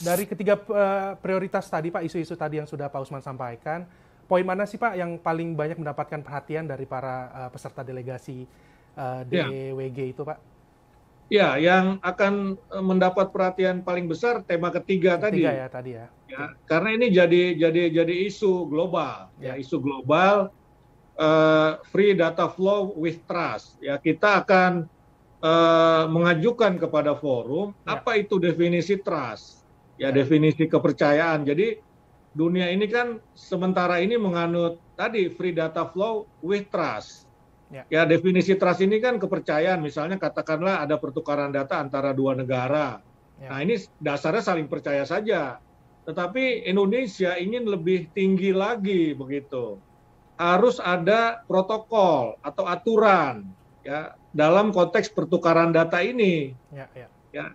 dari ketiga uh, prioritas tadi Pak, isu-isu tadi yang sudah Pak Usman sampaikan, poin mana sih Pak yang paling banyak mendapatkan perhatian dari para uh, peserta delegasi uh, eh, DWG ya. itu Pak? Ya, yang akan mendapat perhatian paling besar tema ketiga, ketiga tadi. ya tadi ya. ya. Karena ini jadi jadi jadi isu global, ya, ya isu global uh, free data flow with trust. Ya, kita akan uh, mengajukan kepada forum ya. apa itu definisi trust ya definisi kepercayaan. Jadi dunia ini kan sementara ini menganut tadi free data flow with trust. Ya. ya definisi trust ini kan kepercayaan. Misalnya katakanlah ada pertukaran data antara dua negara. Yeah. Nah ini dasarnya saling percaya saja. Tetapi Indonesia ingin lebih tinggi lagi begitu. Harus ada protokol atau aturan ya dalam konteks pertukaran data ini. Ya, ya. ya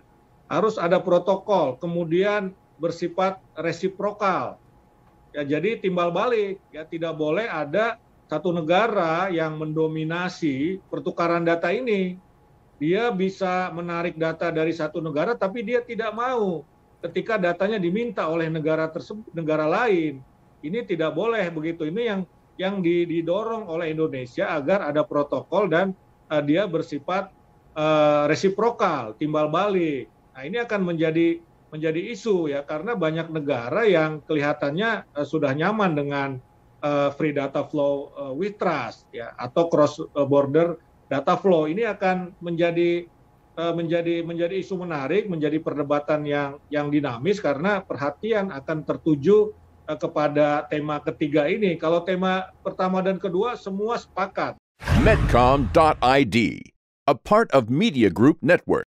harus ada protokol, kemudian bersifat resiprokal. Ya, jadi timbal balik, ya tidak boleh ada satu negara yang mendominasi pertukaran data ini. Dia bisa menarik data dari satu negara, tapi dia tidak mau ketika datanya diminta oleh negara tersebut, negara lain. Ini tidak boleh begitu. Ini yang yang didorong oleh Indonesia agar ada protokol dan uh, dia bersifat uh, resiprokal, timbal balik Nah, ini akan menjadi menjadi isu ya karena banyak negara yang kelihatannya uh, sudah nyaman dengan uh, free data flow uh, eh, with trust ya atau cross border data flow ini akan menjadi uh, menjadi menjadi isu menarik, menjadi perdebatan yang yang dinamis karena perhatian akan tertuju uh, kepada tema ketiga ini. Kalau tema pertama dan kedua semua sepakat. Medcom.id, a part of Media Group Network.